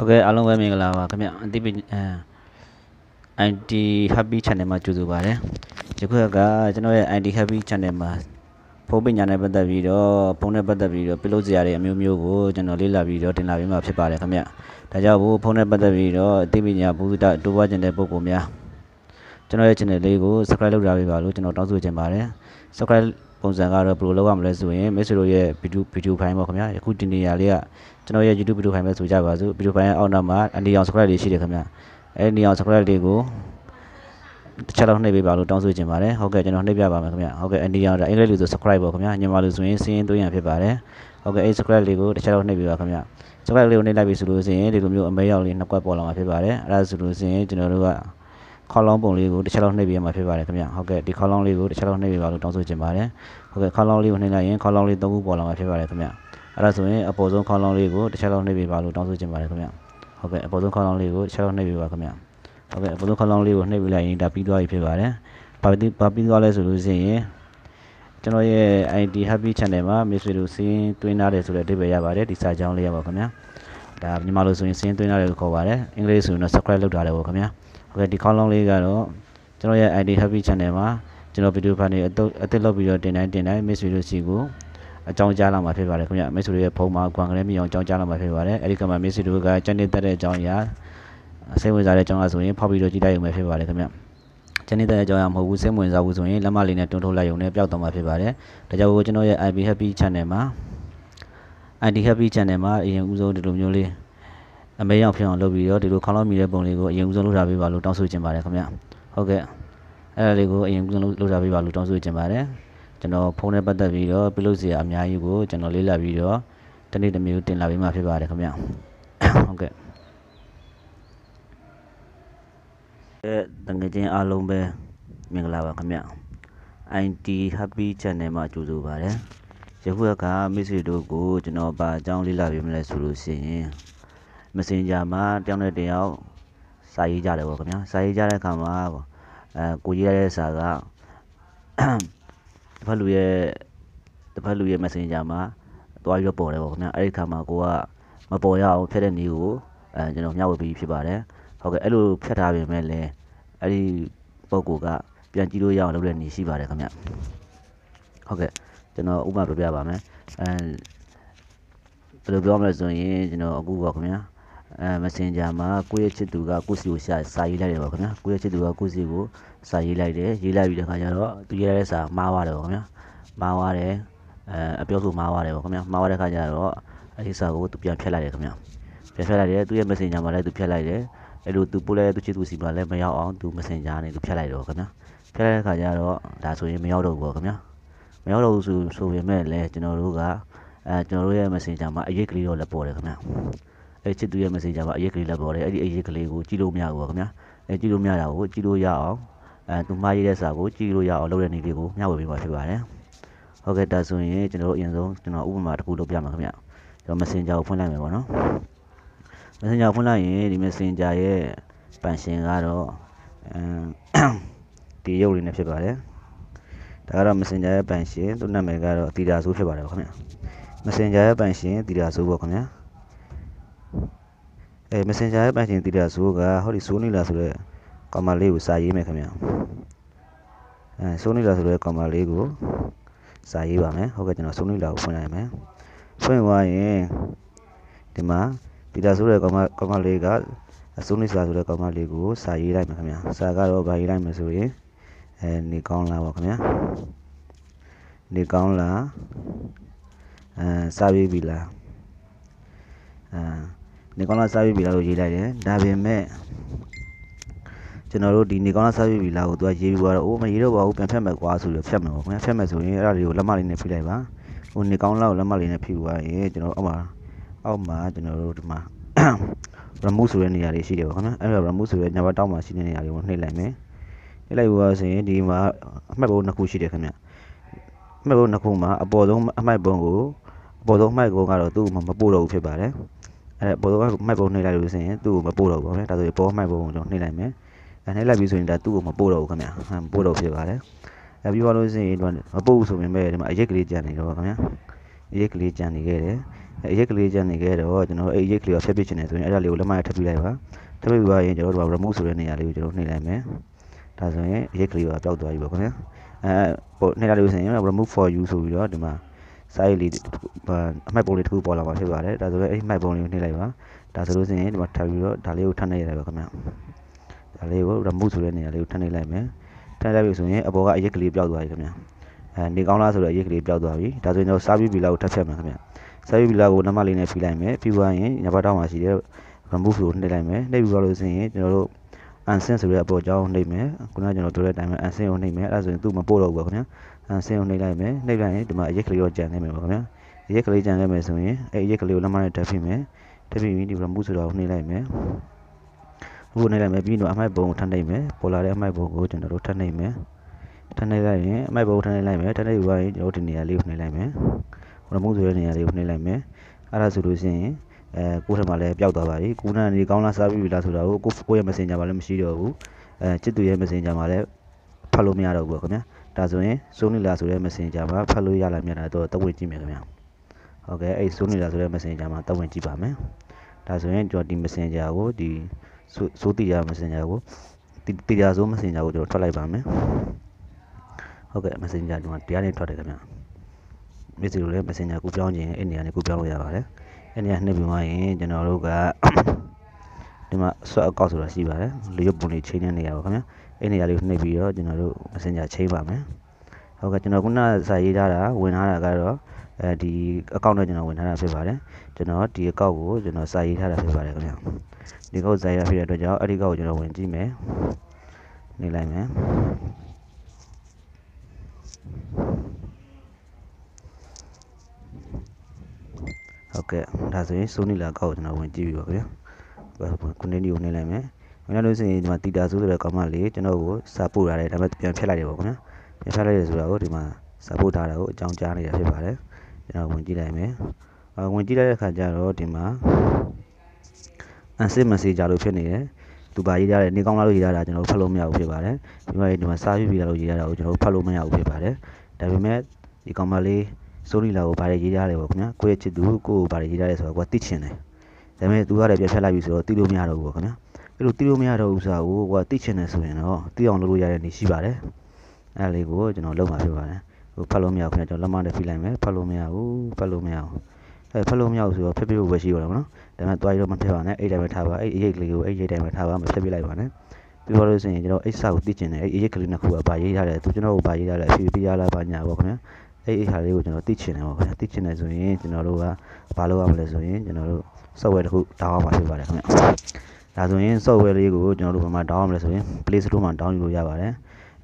ဟုတ်ကဲ့အားလုံးပဲမင်္ဂလာပါခင်ဗျအတိပအန် IT Happy Channel မှာကြိုဆိုပါရစေဒီခုကကျွန်တော်ရဲ့ IT Happy Channel မှာဖုန်းပညာနဲ့ပတ်သက်ပြီးတော့ဖုန်းနဲ့ပတ်သက်ပြီးတော့ပြုလုပ်စရာတွေအမျိုးမျိုးကိုကျွန်တော်လေ့လာပြီးတော့တင်လာပေးမှာဖြစ်ပါတယ်ခင်ဗျဒါကြောင့်ဖုန်းနဲ့ပတ်သက်ပြီးတော့အသိပညာဘုဒ္ဓတိုးပွားခြင်းတဲ့ပုံပုံများကျွန်တော်ရဲ့ channel လေးကို subscribe လုပ်ကြပေးပါလို့ကျွန်တော်တောင်းဆိုချင်ပါတယ် subscribe ပုံစံကတော့ဘယ်လိုလုပ်ရမလဲဆိုရင်မိတ်ဆွေတို့ရဲ့ဗီဒီယိုဗီဒီယိုဖိုင်ပေါ့ခင်ဗျာယခုဒီနေရာလေးကကျွန်တော်ရဲ့ YouTube ဗီဒီယိုဖိုင်ပဲဆိုကြပါစို့ဗီဒီယိုဖိုင်ရဲ့အောက်နားမှာအနီအောင် subscribe လေးရှိတယ်ခင်ဗျာအဲနီအောင် subscribe လေးကိုတစ်ချက်လောက်နှိပ်ပေးပါလို့တောင်းဆိုချင်ပါတယ်ဟုတ်ကဲ့ကျွန်တော်နှိပ်ပြပါမယ်ခင်ဗျာဟုတ်ကဲ့အနီအောင်ဒါအင်္ဂလိပ်လိုဆို subscribe ပေါ့ခင်ဗျာမြန်မာလိုဆိုရင်စင်းရင်သွင်းရဖြစ်ပါတယ်ဟုတ်ကဲ့အဲ subscribe လေးကိုတစ်ချက်လောက်နှိပ်ပေးပါခင်ဗျာ subscribe လေးကိုနှိပ်လိုက်ပြီဆိုလို့ရှိရင်ဒီလိုမျိုးအမဲရောက်လေးနှစ်ကွက်ပေါ်လာမှာဖြစ်ပါတယ်အဲဒါဆိုလို့ရှိရင်ကျွန်တော်တို့ကခေါလောင်းပုံလေးကိုတစ်ချက်လောက်နှိပ်ပေးရမှာဖြစ်ပါတယ်ခင်ဗျဟုတ်ကဲ့ဒီခေါလောင်းလေးကိုတစ်ချက်လောက်နှိပ်ပေးပါလို့တောင်းဆိုချင်ပါတယ်ဟုတ်ကဲ့ခေါလောင်းလေးကိုနှိပ်လိုက်ရင်ခေါလောင်းလေး၃ခုပေါ်လာမှာဖြစ်ပါတယ်ခင်ဗျအဲ့ဒါဆိုရင်အပေါ်ဆုံးခေါလောင်းလေးကိုတစ်ချက်လောက်နှိပ်ပေးပါလို့တောင်းဆိုချင်ပါတယ်ခင်ဗျဟုတ်ကဲ့အပေါ်ဆုံးခေါလောင်းလေးကိုတစ်ချက်လောက်နှိပ်ပေးပါခင်ဗျဟုတ်ကဲ့အပေါ်ဆုံးခေါလောင်းလေးကိုနှိပ်ပေးလိုက်ရင်ဒါပြီးသွားပြီဖြစ်ပါတယ်ဘာပြီးဘာပြီးသွားလဲဆိုလို့ရှိရင်ကျွန်တော်ရဲ့ ID Happy Channel မှာမိတ်ဆွေတို့စင်းသွင်းထားတယ်ဆိုတဲ့အဓိပ္ပာယ်ရပါတယ်ဒီစာကြောင်းလေးရပါခင်ဗျာဒါမြန်မာလိုဆိုရင်စင်းသွင်းထားတယ်လို့ခေါ်ပါတယ်အင်္ဂလိပ်ဆိုရင်တော့ subscribe လုပ်ထားတယ်ပေါ့ခင်ဗျာဟုတ်ကဲ့ဒီ column လေးကတော့ကျွန်တော်ရဲ့ ID happy channel မှာကျွန်တော်ဗီဒီယိုဖန်တွေအသစ်လုပ်ပြီးတော့တင်တိုင်းတင်တိုင်းမိတ်ဆွေတို့စီကိုအကြောင်းကြားလာမှာဖြစ်ပါတယ်ခင်ဗျမိတ်ဆွေတို့ရဲ့ဖုန်းမှာကွန်ကလေးမိအောင်အကြောင်းကြားလာမှာဖြစ်ပါတယ်အဲဒီကမှာမိတ်ဆွေတို့ကကျန်နေတတ်တဲ့အကြောင်းအရာစိတ်ဝင်စားတဲ့အကြောင်းအရာဆိုရင်ဖောက်ပြီးတော့ကြည့်လိုက်ရုံပဲဖြစ်ပါတယ်ခင်ဗျကျန်နေတဲ့အကြောင်းအရာမဟုတ်ဘူးစိတ်ဝင်စားဘူးဆိုရင်လက်မလေးနဲ့တွန်းထုတ်လိုက်ရုံနဲ့ပျောက်သွားမှာဖြစ်ပါတယ်ဒါကြောင့်ကျွန်တော်ရဲ့ IP happy channel မှာ ID happy channel မှာအရင်ဦးဆုံးဒီလိုမျိုးလေးအမေရောက်ဖြစ်အောင်လုပ်ပြီးတော့ဒီလိုခေါင်းလောက်မြည်တဲ့ပုံလေးကိုအရင်ဦးဆုံးလုပ်ထားပေးပါလို့တောင်းဆိုချင်ပါတယ်ခင်ဗျဟုတ်ကဲ့အဲ့ဒါလေးကိုအရင်ဦးဆုံးလုပ်ထားပေးပါလို့တောင်းဆိုချင်ပါတယ်ကျွန်တော်ဖုန်းနဲ့ပတ်သက်ပြီးတော့ပြုလုပ်စရာအများကြီးကိုကျွန်တော်လေ့လာပြီးတော့တနေ့တစ်မျိုးတင်လာပေးမှာဖြစ်ပါတယ်ခင်ဗျဟုတ်ကဲ့အဲတငယ်ချင်းအားလုံးပဲမင်္ဂလာပါခင်ဗျ IT Happy Channel မှာကြိုဆိုပါတယ်ယခုကမိတ်ဆွေတို့ကိုကျွန်တော်ပါအကြောင်းလေ့လာပေးမလဲဆိုလို့ရှိရင် Messenger မှာတယောက်နဲ့တယောက်စာရေးကြတယ်ပေါ့ခင်ဗျာစာရေးကြတဲ့အခါမှာပေါ့အဲကိုရေးရတဲ့စာကတစ်ဖက်လူရဲ့တစ်ဖက်လူရဲ့ Messenger မှာသွားပြီးတော့ပေါ်တယ်ပေါ့ခင်ဗျာအဲ့ဒီအခါမှာကိုကမပေါ်ရအောင်ဖျက်တဲ့နည်းကိုအဲကျွန်တော်မျှဝေပေးဖြစ်ပါတယ်ဟုတ်ကဲ့အဲ့လိုဖျက်ထားပြင်မဲ့လည်းအဲ့ဒီပုံကိုကပြန်ကြည့်လို့ရအောင်လုပ်တဲ့နည်းရှိပါတယ်ခင်ဗျဟုတ်ကဲ့ကျွန်တော်ဥပမာပြပြပါမယ်အဲဘယ်လိုပြောမလဲဆိုရင်ကျွန်တော်အခုပေါ့ခင်ဗျာအဲ Messenger မှာကိုယ့်ရဲ့ချစ်သူကကိုယ့်စီကိုစာရေးလိုက်တယ်ပေါ့ခင်ဗျာကိုယ့်ရဲ့ချစ်သူကကိုယ့်စီကိုစာရေးလိုက်တယ်ရေးလိုက်ပြီးတဲ့ခါကျတော့သူရေးတဲ့စာမှားသွားတယ်ပေါ့ခင်ဗျာမှားသွားတယ်အဲအပြောဆိုမှားသွားတယ်ပေါ့ခင်ဗျာမှားသွားတဲ့ခါကျတော့အဲဒီစာကိုသူပြန်ဖြတ်လိုက်တယ်ခင်ဗျာပြန်ဖြတ်လိုက်တယ်သူ့ရဲ့ Messenger မှာလည်းသူဖြတ်လိုက်တယ်အဲ့လိုသူပို့လိုက်တဲ့သူချစ်သူစီမှာလည်းမရောက်အောင်သူ Messenger နဲ့သူဖြတ်လိုက်တော့ခင်ဗျာဖြတ်လိုက်တဲ့ခါကျတော့ဒါဆိုရင်မရောက်တော့ဘူးပေါ့ခင်ဗျာမရောက်တော့ဘူးဆိုဆိုပေမဲ့လည်းကျွန်တော်တို့ကအဲကျွန်တော်တို့ရဲ့ Messenger မှာအရေးကလေးတော့လည်းပေါ်တယ်ခင်ဗျာအဲချစ်သူရဲ့ messenger မှာအရက်ကလေးလည်းပေါ်တယ်အဲ့ဒီအရက်ကလေးကိုကြည့်လို့မရဘူးပေါ့ခင်ဗျာအဲကြည့်လို့မရတာကိုကြည့်လို့ရအောင်အဲသူမရေးတဲ့စာကိုကြည့်လို့ရအောင်လုပ်တဲ့နေလေးကိုမျှဝေပေးမှာဖြစ်ပါတယ်ဟုတ်ကဲ့ဒါဆိုရင်ကျွန်တော်တို့အရင်ဆုံးကျွန်တော်ဥပမာတစ်ခုလုပ်ပြမှာခင်ဗျာကျွန်တော် messenger ကိုဖွင့်လိုက်မယ်ပေါ့နော် messenger ဖွင့်လိုက်ရင်ဒီ messenger ရဲ့ function ကတော့အဲဒီရုပ်လေးနဲ့ဖြစ်ပါတယ်ဒါကတော့ messenger ရဲ့ function သူ့နာမည်ကတော့ theta ဆိုဖြစ်ပါတယ်ပေါ့ခင်ဗျာ messenger ရဲ့ function theta ဆိုပေါ့ခင်ဗျာအဲ Messenger ရဲ့ပိုင်ရှင်တိတာဇိုးကဟောဒီဇိုးနီလာဆိုတဲ့ကောင်မလေးကိုစာရေးမယ်ခင်ဗျာအဲဇိုးနီလာဆိုတဲ့ကောင်မလေးကိုစာရေးပါမယ်ဟုတ်ကဲ့ကျွန်တော်ဇိုးနီလာကိုဖွင့်လိုက်မယ်ဖွင့်သွားရင်ဒီမှာတိတာဇိုးတဲ့ကောင်မကောင်မလေးကဇိုးနီလာဆိုတဲ့ကောင်မလေးကိုစာရေးလိုက်မယ်ခင်ဗျာစာကတော့ဗာရေးလိုက်မယ်ဆိုရင်အဲနေကောင်းလားပါခင်ဗျာနေကောင်းလားအဲစာပြေးပြီလားအဲနေကောင်းလာစားပြီးပြီလားလို့ရေးလိုက်တယ်ဒါပေမဲ့ကျွန်တော်တို့ဒီနေကောင်းလာစားပြီးပြီလားကိုသူကရေးပြီးတော့အိုးမရေးတော့ပါဘူးပြန်ဖက်မယ်ကွာဆိုပြီးဖက်မယ်ပေါ့ခင်ဗျဖက်မယ်ဆိုရင်အဲ့ဒါတွေကိုလက်မလေးနဲ့ဖိလိုက်ပါဟိုနေကောင်းလာကိုလက်မလေးနဲ့ဖိပြီးသွားရင်ကျွန်တော်အောက်မှာအောက်မှာကျွန်တော်တို့ဒီမှာ remove ဆိုတဲ့နေရာတွေရှိတယ်ပေါ့ခင်ဗျအဲ့ဒါ remove ဆိုတဲ့ညာဘက်တောက်မှာရှိတဲ့နေရာတွေကိုနှိပ်လိုက်မယ်နှိပ်လိုက်ပြီးတော့ဆိုရင်ဒီမှာအမှတ်ပုံနှစ်ခုရှိတယ်ခင်ဗျအမှတ်ပုံနှစ်ခုမှာအပေါ်ဆုံးအမှတ်ပုံကိုအပေါ်ဆုံးအမှတ်ပုံကတော့သူ့မှာမပို့တော့ဘူးဖြစ်ပါတယ်အဲ့ဘောတော့မိုက်ပုံနှိပ်လိုက်လို့ဆိုရင်သူ့ကိုမပို့တော့ဘူးဗျာဒါဆိုရင်ဘောမိုက်ပုံကိုကျွန်တော်နှိပ်လိုက်မယ်အဲနှိပ်လိုက်ပြီဆိုရင်ဒါသူ့ကိုမပို့တော့ဘူးခင်ဗျာမပို့တော့ဖြစ်ပါတယ်အဲပြီးပါလို့ဆိုရင်မပို့ဘူးဆိုပေမဲ့ဒီမှာအရက်ကလေးကြံနေတော့ခင်ဗျာအရက်ကလေးကြံနေခဲ့တယ်အရက်ကလေးကြံနေခဲ့တော့ကျွန်တော်အဲ့ရက်ကလေးကိုဖျက်ပစ်ချင်တယ်ဆိုရင်အဲ့ဒါလေးကိုလက်မရထပ်ပြလိုက်ပါထပ်ပြပါရင်ကျွန်တော်တို့က remove ဆိုတဲ့နေရာလေးကိုကျွန်တော်နှိပ်လိုက်မယ်ဒါဆိုရင်ရက်ကလေးကပျောက်သွားပြီပေါ့ခင်ဗျာအဲပို့နှိပ်လိုက်လို့ဆိုရင် remove for you ဆိုပြီးတော့ဒီမှာစာရိတ်လေးအမိုက်ပုံလေးတစ်ခုပေါ်လာမှာဖြစ်ပါတယ်ဒါဆိုရင်အဲ့ဒီမိုက်ပုံလေးကိုနှိပ်လိုက်ပါဒါဆိုလို့ရှိရင်ဒီမှာထပ်ပြီးတော့ဒါလေးကိုထပ်နှိပ်ရတယ်ပါခင်ဗျာဒါလေးကို remove ဆိုတဲ့နေရာလေးကိုထပ်နှိပ်လိုက်မယ်ထပ်လိုက်ပြီဆိုရင်အပေါ်ကအရက်ကလေးပျောက်သွားပြီခင်ဗျာအဲနေကောင်းလားဆိုတော့အရက်ကလေးပျောက်သွားပြီဒါဆိုရင်တော့စာပြီးဗီလာကိုထပ်ဖြတ်မှာခင်ဗျာစာပြီးဗီလာကိုနံပါတ်လေးနဲ့ဖြီးလိုက်မယ်ဖြီးသွားရင်ညဘတ်တောင်းမှာရှိတဲ့ remove ကိုနှိပ်လိုက်မယ်နှိပ်ပြီးသွားလို့ရှိရင်ကျွန်တော်တို့ unsend ဆိုတဲ့အပေါ်အကြောင်းနှိပ်မယ်ခုနကကျွန်တော်ပြောတဲ့အတိုင်းပဲ unsend ကိုနှိပ်မယ်အဲ့ဒါဆိုရင်သူ့မပို့တော့ဘူးပေါ့ခင်ဗျာဆင်းအောင်နှိပ်လိုက်မယ်နှိပ်လိုက်ရင်ဒီမှာအရက်ကလေးတော့ကြံနေမယ်ပေါ့ခင်ဗျာအရက်ကလေးကြံနေမယ်ဆိုရင်အဲ့အရက်ကလေးကိုလက်မနဲ့တက်ဖိမယ်တက်ဖိပြီးဒီမှာမူဆိုတာကိုနှိပ်လိုက်မယ်အခုနှိပ်လိုက်မယ်ပြီးတော့အမိုက်ပုံကိုထပ်နှိပ်မယ်ပေါ်လာတဲ့အမိုက်ပုံကိုကျွန်တော်တို့ထပ်နှိပ်မယ်ထပ်နှိပ်လိုက်ရင်အမိုက်ပုံထပ်နှိပ်လိုက်မယ်ထပ်နှိပ်ပြီးရင်ကျွန်တော်တို့ဒီနေရာလေးကိုနှိပ်လိုက်မယ်ဟိုမူဆိုတဲ့နေရာလေးကိုနှိပ်လိုက်မယ်အဲ့ဒါဆိုလို့ရှိရင်အဲကိုယ်ထက်မှလည်းပျောက်သွားပါပြီကိုနာနေကောင်းလားစားပြီးပြီလားဆိုတာကိုကိုယ့်ရဲ့ messenger မှာလည်းမရှိတော့ဘူးအဲချစ်သူရဲ့ messenger မှာလည်းဖတ်လို့မရတော့ဘူးခင်ဗျာဒါဆိုရင် Sony La ဆိုတဲ့ Messenger မှာဖတ်လို့ရလာမြတ်တာတော့တက်ဝင်ကြည့်မယ်ခင်ဗျာဟုတ်ကဲ့အဲ့ Sony La ဆိုတဲ့ Messenger မှာတက်ဝင်ကြည့်ပါမယ်ဒါဆိုရင်ကျွန်တော်ဒီ Messenger ကိုဒီစိုးတိရ Messenger ကိုတိရစိုး Messenger ကိုကျွန်တော်ထွက်လိုက်ပါမယ်ဟုတ်ကဲ့ Messenger ကျွန်တော်တရားနေထွက်တယ်ခင်ဗျာမစ်စီလိုလည်း Messenger ကိုပြောင်းခြင်းအဲ့နေရာနဲ့ကိုပြောင်းလို့ရပါတယ်အဲ့နေရာနှစ်ပြီးမှရင်ကျွန်တော်တို့ကဒီမှာ swap account ဆိုတာရှိပါတယ်လေရုပ်ပုံလေးချိန်တဲ့နေရာပါခင်ဗျာအဲ့နေရာလေးကိုနှိပ်ပြီးတော့ကျွန်တော်တို့ Messenger ချိန်ပါမယ်ဟုတ်ကဲ့ကျွန်တော်ခုနစာရေးထားတာဝင်ထားတာကတော့အဲဒီအကောင့်နဲ့ကျွန်တော်ဝင်ထားတာဖြစ်ပါတယ်ကျွန်တော်ဒီအကောင့်ကိုကျွန်တော်စာရေးထားတာဖြစ်ပါတယ်ခင်ဗျဒီကောက်စာရေးဖြစ်တဲ့အတွက်ကြောင့်အဲ့ဒီကောက်ကိုကျွန်တော်ဝင်ကြည့်မယ်နေလိုက်မယ်ဟုတ်ကဲ့ဒါဆိုရင်စိုးနီလာကောက်ကိုကျွန်တော်ဝင်ကြည့်ပြီးပါခင်ဗျခုနေ့ဒီကိုနေလိုက်မယ်ဝင်လာလို့ဆိုရင်ဒီမှာတီတာဆိုးဆိုတဲ့ကောင်မလေးကျွန်တော်ကိုစာပို့ထားတယ်ဒါပေမဲ့ပြန်ဖြတ်လိုက်တယ်ပေါ့ကွာပြန်ဖြတ်လိုက်တယ်ဆိုတော့ဒီမှာစာပို့ထားတာကိုအကြောင်းကြားနေတာဖြစ်ပါတယ်ကျွန်တော်ဝင်ကြည့်လိုက်မယ်အဝင်ကြည့်လိုက်တဲ့အခါကျတော့ဒီမှာ unsent messenger လို့ဖြစ်နေတယ်သူပါရေးထားတယ်နေကောင်းလားလို့ရေးထားတာကျွန်တော်ဖတ်လို့မရဘူးဖြစ်ပါတယ်ဒီမှာဒီမှာစာပြပြီးလားလို့ရေးထားတာကိုကျွန်တော်ဖတ်လို့မရဘူးဖြစ်ပါတယ်ဒါပေမဲ့ဒီကောင်မလေးစိုးရီလာကိုဗားရရေးရတယ်ပေါ့ခင်ဗျာကိုယ့်ရဲ့ချစ်သူကိုယ့်ကိုဗားရရေးရတယ်ဆိုတော့ကိုယ်သိချင်တယ်ဒါပေမဲ့သူကလည်းပြဖြတ်လိုက်ပြီဆိုတော့သိလို့မရတော့ဘူးပေါ့ခင်ဗျာအဲ့လိုတီးလို့မရတော့ဥစားကိုဟိုကသိချင်တယ်ဆိုရင်တော့တီးအောင်လုပ်လို့ရတဲ့နေရှိပါတယ်အဲ့လေးကိုကျွန်တော်လုပ်မှာဖြစ်ပါတယ်ဟိုဖတ်လို့မရဘူးခင်ဗျကျွန်တော်လက်မနဲ့ဖိလိုက်မယ်ဖတ်လို့မရဘူးဖတ်လို့မရဘူးအဲဖတ်လို့မရဘူးဆိုတော့ဖျက်ပြဖို့ပဲရှိပါတော့မနော်ဒါပေမဲ့တွားရတော့မဖျက်ပါနဲ့အဲ့တိုင်းပဲထားပါအဲ့အရေးကလေးကိုအဲ့ရေးတိုင်းပဲထားပါမဖျက်ပြလိုက်ပါနဲ့ပြီးတော့လို့ဆိုရင်ကျွန်တော်အိတ်စာကိုသိကျင်တယ်အဲ့အရေးကလေးနှစ်ခုကဗာရေးရတယ်သူကျွန်တော်ကိုဗာရေးရတယ်အဖြစ်ပြရလားဗာညာပေါ့ခင်ဗျအဲ့အိတ်ဟာလေးကိုကျွန်တော်သိကျင်တယ်ပေါ့ခင်ဗျသိကျင်တယ်ဆိုရင်ကျွန်တော်တို့ကဗာလို့ရမလဲဆိုရင်ကျွန်တော်တို့ software တစ်ခု download ပါဖြစ်ပါတယ်ခင်ဗျဒါဆိုရင် software လေးကိုကျွန်တော်တို့ဘာမှ download ရမလဲဆိုရင် Play Store မှာ download လို့ရပါတယ်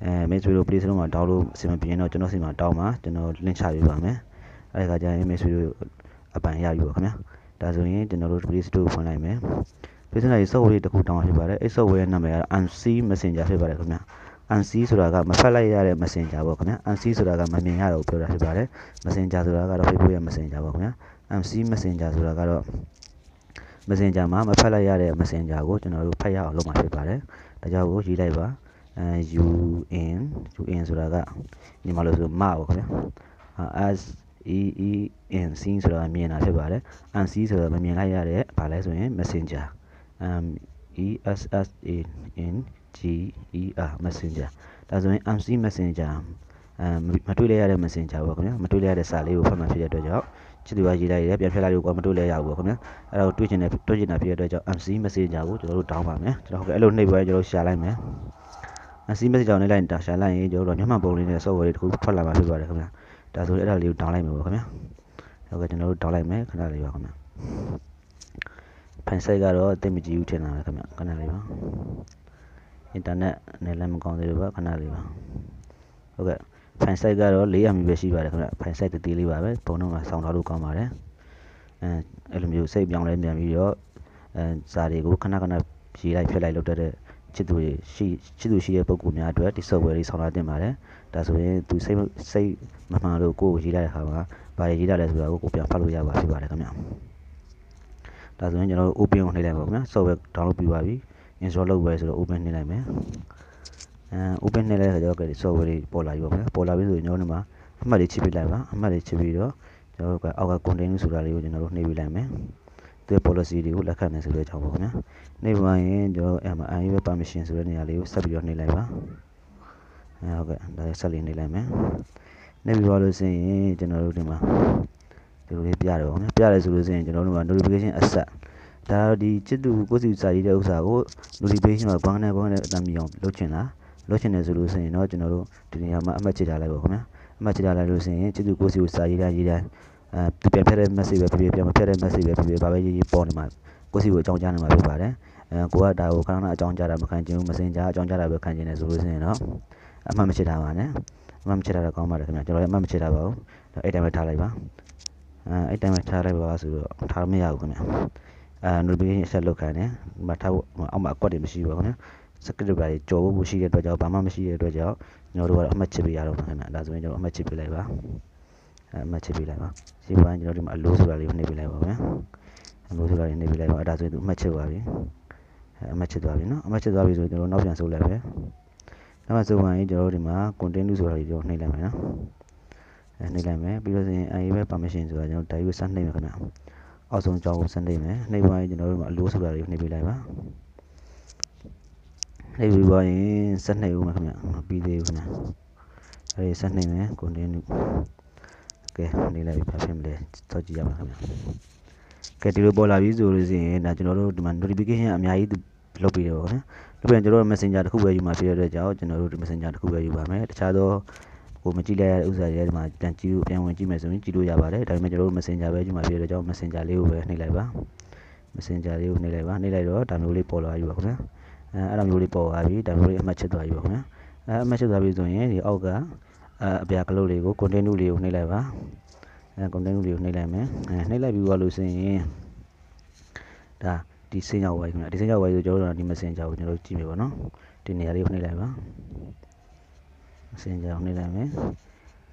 အဲ main switch တို့ Play Store မှာ download အစီအမံပြင်တော့ကျွန်တော်စီမှာ down မှာကျွန်တော် link ချပေးပါမယ်အဲဒါကကြရင် main switch တို့အပိုင်ရယူပါခင်ဗျာဒါဆိုရင်ကျွန်တော်တို့ Play Store ကိုဖွင့်လိုက်မယ် Play Store ရဲ့ software လေးတစ်ခု down ဖြစ်ပါတယ်အဲ software ရဲ့နာမည်က MC Messenger ဖြစ်ပါတယ်ခင်ဗျာ NC ဆိုတာကမဖက်လိုက်ရတဲ့ Messenger ပေါ့ခင်ဗျာ NC ဆိုတာကမမြင်ရတော့ပြောတာဖြစ်ပါတယ် Messenger ဆိုတာကတော့ Facebook ရဲ့ Messenger ပေါ့ခင်ဗျာ MC Messenger ဆိုတာကတော့ Messenger မှာမဖတ်လိုက်ရတဲ့ Messenger ကိုကျွန်တော်တို့ဖတ်ရအောင်လုပ်မှာဖြစ်ပါတယ်။ဒါကြောင့်ကိုရေးလိုက်ပါအဲ un un ဆိုတာကညီမလို့ဆိုမပေါ့ခင်ဗျ။ s e e n c ဆိုတာမြင်တာဖြစ်ပါတယ်။ nc ဆိုတာမမြင်လိုက်ရတဲ့ဘာလဲဆိုရင် Messenger m e s s a n g e r Messenger ဒါဆိုရင် mc Messenger အဲမတွေ့လိုက်ရတဲ့ Messenger ပေါ့ခင်ဗျာမတွေ့လိုက်ရတဲ့စာလေးကိုဖတ်မှဖြစ်တဲ့အတွက်ကြောင့်ချစ်သူကရေးလိုက်တယ်ပြန်ဖြတ်လိုက်လို့ကွာမတွေ့လဲရဘူးပေါ့ခင်ဗျာအဲ့တော့တွေ့ချင်တဲ့တွေ့ချင်တာဖြစ်တဲ့အတွက်ကြောင့် MC Messenger ကိုကျွန်တော်တို့တောင်းပါမယ်ကျွန်တော်ဟုတ်ကဲ့အဲ့လိုနှိပ်ပွဲကျွန်တော်တို့ရှာလိုက်မယ် MC Messenger ကိုနှိပ်လိုက်တာရှာလိုက်ရင်ကျွန်တော်တို့မျက်မှန်ပုံလေးနဲ့ software တွေတခုထွက်လာမှာဖြစ်ပါတယ်ခင်ဗျာဒါဆိုအဲ့ဒါလေးကိုတောင်းလိုက်မယ်ပေါ့ခင်ဗျာဟုတ်ကဲ့ကျွန်တော်တို့တောင်းလိုက်မယ်ခဏလေးပါခင်ဗျာဖန်ဆိုင်ကတော့အသိမကြည့်ဘူးထင်တာပဲခင်ဗျခဏလေးပါအင်တာနက်နဲ့လည်းမကောင်းသေးဘူးပါခဏလေးပါဟုတ်ကဲ့ဖိုင်ဆိုင်ကတော့၄00မီပဲရှိပါတယ်ခင်ဗျဖိုင်ဆိုင်တသေးလေးပါပဲဘုံတော့ကဆောင်းထားလို့ကောင်းပါတယ်အဲအဲ့လိုမျိုးစိတ်ပြောင်းလဲပြန်ပြီးတော့အဲဇာတွေကိုခဏခဏရေးလိုက်ဖြတ်လိုက်လုပ်တတ်တဲ့ချစ်သူရှိချစ်သူရှိတဲ့ပုံကူများအတွက်ဒီ software လေးဆောင်လာတင်ပါတယ်ဒါဆိုရင်သူစိတ်စိတ်မမှန်လို့ကိုယ်ကိုရေးလိုက်တဲ့ခါမှာဘာတွေရေးတာလဲဆိုတာကိုကိုပြန်ဖတ်လို့ရပါဖြစ်ပါတယ်ခင်ဗျဒါဆိုရင်ကျွန်တော်တို့ open ကိုနှိပ်လိုက်ပါခင်ဗျ software download ပြီးပါပြီ install လုပ်ပဲဆိုတော့ open နှိပ်လိုက်မယ်အဲ open နဲ့လဲဆိုတော့ software တွေပေါ်လာပြီပေါ့ဗျာပေါ်လာပြီဆိုရင်ကျွန်တော်တို့မှာအမှတ်လေးချပေးလိုက်ပါအမှတ်လေးချပြီးတော့ကျွန်တော်တို့ကအောက်က container ဆိုတာလေးကိုကျွန်တော်တို့နှိပ်ပေးလိုက်မယ်သူရဲ့ policy တွေကိုလက်ခံတယ်ဆိုတဲ့အကြောင်းပေါ့ခင်ဗျာနှိပ်ပါရင်ကျွန်တော် MI permission ဆိုတဲ့နေရာလေးကိုဆက်ပြီးတော့နှိပ်လိုက်ပါအဲဟုတ်ကဲ့ဒါဆက်လေးနှိပ်လိုက်မယ်နှိပ်ပြီးပါလို့ဆိုရင်ကျွန်တော်တို့ဒီမှာဒီလိုလေးပြတယ်ပေါ့ခင်ဗျာပြတယ်ဆိုလို့ဆိုရင်ကျွန်တော်တို့က notification asset ဒါဒီจิตတူကိုယ်စီစာရေးတဲ့ဥစ္စာကို notification ကဘာနဲ့ဘာနဲ့အတမ်းမြောင်လုပ်ချင်တာလုပ်ချင်တယ်ဆိုလို့ဆိုရင်တော့ကျွန်တော်တို့ဒီနေရာမှာအမှတ်ချထားလိုက်ပါခင်ဗျာအမှတ်ချထားလိုက်လို့ဆိုရင်ကျေးဇူးကိုစီကိုစာရေးတာရေးတာအဲပြန်ဖက်တဲ့ message ပဲဖြစ်ဖြစ်ပြန်မဖက်တဲ့ message ပဲဖြစ်ဖြစ်ဘာပဲရေးရေးပေါ်နေမှာကိုစီကိုအကြောင်းကြားနေမှာဖြစ်ပါတယ်အဲကိုကဒါကိုခဏခဏအကြောင်းကြားတာမခံချင်ဘူး messenger အကြောင်းကြားတာပဲခံချင်တယ်ဆိုလို့ဆိုရင်တော့အမှတ်မချထားပါနဲ့အမှတ်မချထားတာကောင်းပါတယ်ခင်ဗျာကျွန်တော်လည်းအမှတ်မချထားပါဘူးအဲ့တိုင်းပဲထားလိုက်ပါအဲအဲ့တိုင်းပဲထားလိုက်ပါဆိုတော့ထားမရဘူးခင်ဗျာအဲ notification ဆက်လုပ်ခိုင်းတယ်မထားဖို့အောက်မှာအကွက်တွေမရှိဘူးခင်ဗျာ script ဘာတွေကြော်ဖို့မရှိတဲ့အတွက်ကြောင့်ဘာမှမရှိတဲ့အတွက်ကြောင့်ကျွန်တော်တို့ကတော့အမှတ်ချစ်ပေးရတော့မှာခင်ဗျာဒါဆိုရင်ကျွန်တော်အမှတ်ချစ်ပေးလိုက်ပါအမှတ်ချစ်ပေးလိုက်ပါရှင်းပါရင်ကျွန်တော်ဒီမှာအလိုဆိုတာလေးကိုနှိပ်ပေးလိုက်ပါခင်ဗျာအလိုဆိုတာလေးနှိပ်ပေးလိုက်ပါအဲဒါဆိုရင်သူအမှတ်ချစ်သွားပြီအမှတ်ချစ်သွားပြီနော်အမှတ်ချစ်သွားပြီဆိုကျွန်တော်နောက်ပြန်ဆိုလိုက်ပဲနောက်မှဆိုမှရင်ကျွန်တော်တို့ဒီမှာ content ဆိုတာလေးကျွန်တော်နှိပ်လိုက်မယ်နော်အဲနှိပ်လိုက်မယ်ပြီးတော့ဆိုရင် AI ပဲ permission ဆိုတာကျွန်တော် data ကိုစနှိပ်မယ်ခင်ဗျာအောက်ဆုံးကြောင်းကိုစနှိပ်မယ်နှိပ်ပါရင်ကျွန်တော်တို့ဒီမှာအလိုဆိုတာလေးကိုနှိပ်ပေးလိုက်ပါနှိပ်ပြီးပါရင်ဆက်နှိပ်ဦးမယ်ခင်ဗျမပြီးသေးဘူးခင်ဗျအဲဒီဆက်နှိပ်မယ် continue ကဲနေလိုက်ပါဖြစ်မလဲတော့ကြည့်ရပါခင်ဗျကဲဒီလိုပေါ်လာပြီဆိုလို့ရှိရင်ဒါကျွန်တော်တို့ဒီမှာ notification အများကြီးလုပ်ပေးတယ်ပေါ့ခင်ဗျလုပ်ပြန်ကျွန်တော်တို့ messenger တစ်ခုပဲယူမှာဖြစ်တဲ့အတွက်ကြောင့်ကျွန်တော်တို့ဒီ messenger တစ်ခုပဲယူပါမယ်တခြားသောိုမကြည့်လိုက်ရတဲ့ဥစ္စာတွေဒီမှာပြန်ကြည့်လို့ပြန်ဝင်ကြည့်မယ်ဆိုရင်ကြည့်လို့ရပါတယ်ဒါပေမဲ့ကျွန်တော်တို့ Messenger ပဲကြည့်မှာဖြစ်တဲ့ကြောင့် Messenger လေးကိုပဲနှိပ်လိုက်ပါ Messenger လေးကိုနှိပ်လိုက်ပါနှိပ်လိုက်တော့ဒါမျိုးလေးပေါ်လာပြီပါခင်ဗျာအဲအဲ့လိုမျိုးလေးပေါ်လာပြီဒါမျိုးလေးအမှတ်ချက်သွားပြီပေါ့ခင်ဗျာအဲအမှတ်ချက်သွားပြီဆိုရင်ဒီအောက်ကအပြာကလုတ်လေးကို continue လေးကိုနှိပ်လိုက်ပါအဲ continue လေးကိုနှိပ်လိုက်မယ်အဲနှိပ်လိုက်ပြီးသွားလို့ဆိုရင်ဒါဒီစင်ရောက်သွားပြီခင်ဗျာဒီစင်ရောက်သွားပြီဆိုကျွန်တော်တို့ဒီ messenger ကိုကျွန်တော်တို့ကြည့်မယ်ပေါ့နော်ဒီနေရာလေးကိုနှိပ်လိုက်ပါ messenger ကိုနှိပ်လိုက်မယ်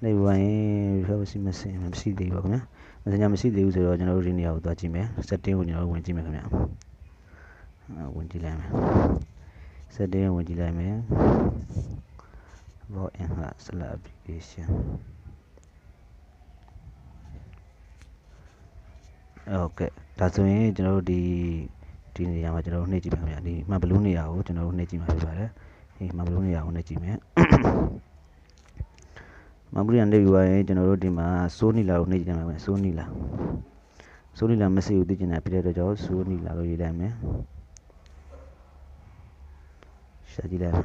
နှိပ်ဝင် privacy message မရှိသေးဘူးခင်ဗျာ messenger မရှိသေးဘူးဆိုတော့ကျွန်တော်တို့ဒီနေရာကိုသွားကြည့်မယ် setting ကိုကျွန်တော်တို့ဝင်ကြည့်မယ်ခင်ဗျာဝင်ကြည့်လိုက်မယ်7ရက်ဝင်ကြည့်လိုက်မယ် about enhance/application โอเคဒါဆိုရင်ကျွန်တော်တို့ဒီဒီနေရာမှာကျွန်တော်တို့နှိပ်ကြည့်ပါမယ်ဒီမှဘလူးနေရာကိုကျွန်တော်တို့နှိပ်ကြည့်မှာဖြစ်ပါတယ်ဒီမှဘလူးနေရာကိုနှိပ်ကြည့်မယ်မှဘလူးနေရာနှိပ်ပြီးပါရင်ကျွန်တော်တို့ဒီမှာစိုးနီလာကိုနှိပ်ကြည့်မှာပဲစိုးနီလာစိုးနီလာမက်ဆေ့ကိုသိကျင်တာဖြစ်တဲ့အတွက်ကြောင့်စိုးနီလာကိုရေးလိုက်မယ်ရှာကြည့်လိုက်ဟော